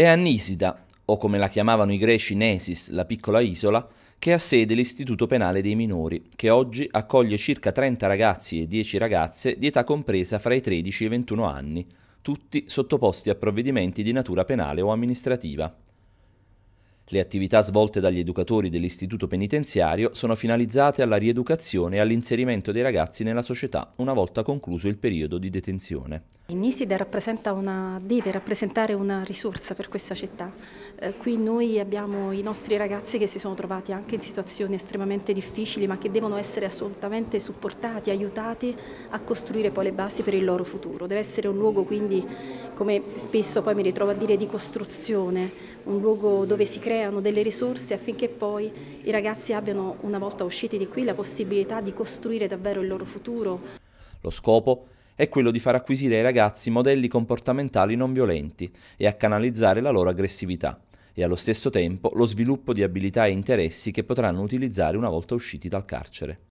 È a Nisida, o come la chiamavano i greci Nesis, la piccola isola, che ha sede l'Istituto Penale dei Minori, che oggi accoglie circa 30 ragazzi e 10 ragazze di età compresa fra i 13 e i 21 anni, tutti sottoposti a provvedimenti di natura penale o amministrativa. Le attività svolte dagli educatori dell'istituto penitenziario sono finalizzate alla rieducazione e all'inserimento dei ragazzi nella società una volta concluso il periodo di detenzione. Nisida una, deve rappresentare una risorsa per questa città. Eh, qui noi abbiamo i nostri ragazzi che si sono trovati anche in situazioni estremamente difficili ma che devono essere assolutamente supportati, aiutati a costruire poi le basi per il loro futuro. Deve essere un luogo quindi come spesso poi mi ritrovo a dire, di costruzione, un luogo dove si creano delle risorse affinché poi i ragazzi abbiano, una volta usciti di qui, la possibilità di costruire davvero il loro futuro. Lo scopo è quello di far acquisire ai ragazzi modelli comportamentali non violenti e a canalizzare la loro aggressività e allo stesso tempo lo sviluppo di abilità e interessi che potranno utilizzare una volta usciti dal carcere.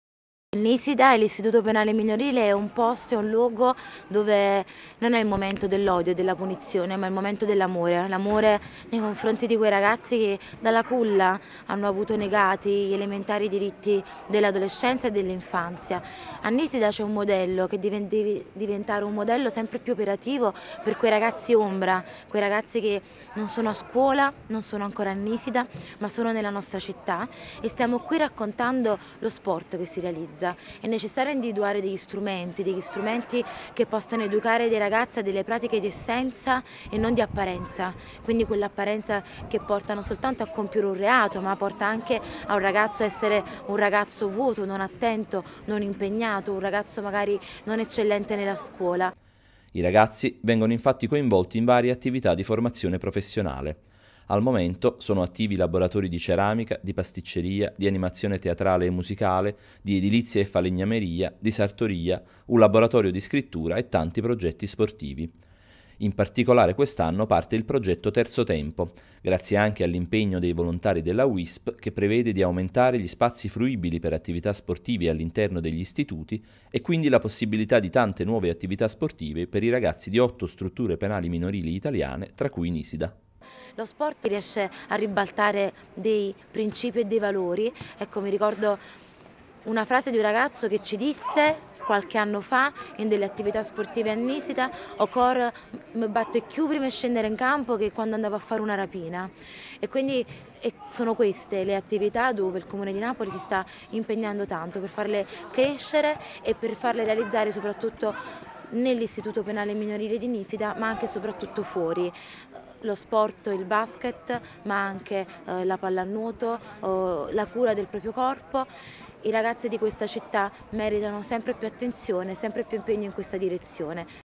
L'ISIDA e l'Istituto Penale Minorile è un posto, è un luogo dove non è il momento dell'odio e della punizione, ma è il momento dell'amore, l'amore nei confronti di quei ragazzi che dalla culla hanno avuto negati gli elementari diritti dell'adolescenza e dell'infanzia. A Nisida c'è un modello che deve diventare un modello sempre più operativo per quei ragazzi ombra, quei ragazzi che non sono a scuola, non sono ancora a Nisida, ma sono nella nostra città e stiamo qui raccontando lo sport che si realizza casa. È necessario individuare degli strumenti, degli strumenti che possano educare dei ragazzi a delle pratiche di essenza e non di apparenza, quindi quell'apparenza che porta non soltanto a compiere un reato, ma porta anche a un ragazzo a essere un ragazzo vuoto, non attento, non impegnato, un ragazzo magari non eccellente nella scuola. I ragazzi vengono infatti coinvolti in varie attività di formazione professionale. Al momento sono attivi laboratori di ceramica, di pasticceria, di animazione teatrale e musicale, di edilizia e falegnameria, di sartoria, un laboratorio di scrittura e tanti progetti sportivi. In particolare quest'anno parte il progetto Terzo Tempo, grazie anche all'impegno dei volontari della WISP che prevede di aumentare gli spazi fruibili per attività sportive all'interno degli istituti e quindi la possibilità di tante nuove attività sportive per i ragazzi di otto strutture penali minorili italiane, tra cui Nisida lo sport riesce a ribaltare dei principi e dei valori. Ecco, mi ricordo una frase di un ragazzo che ci disse qualche anno fa in delle attività sportive a Nisita, Ocor mi batte più prima di scendere in campo che quando andavo a fare una rapina. E quindi e sono queste le attività dove il Comune di Napoli si sta impegnando tanto per farle crescere e per farle realizzare soprattutto nell'Istituto Penale Minorile di Nisida, ma anche e soprattutto fuori lo sport, il basket, ma anche eh, la pallanuoto, eh, la cura del proprio corpo. I ragazzi di questa città meritano sempre più attenzione, sempre più impegno in questa direzione.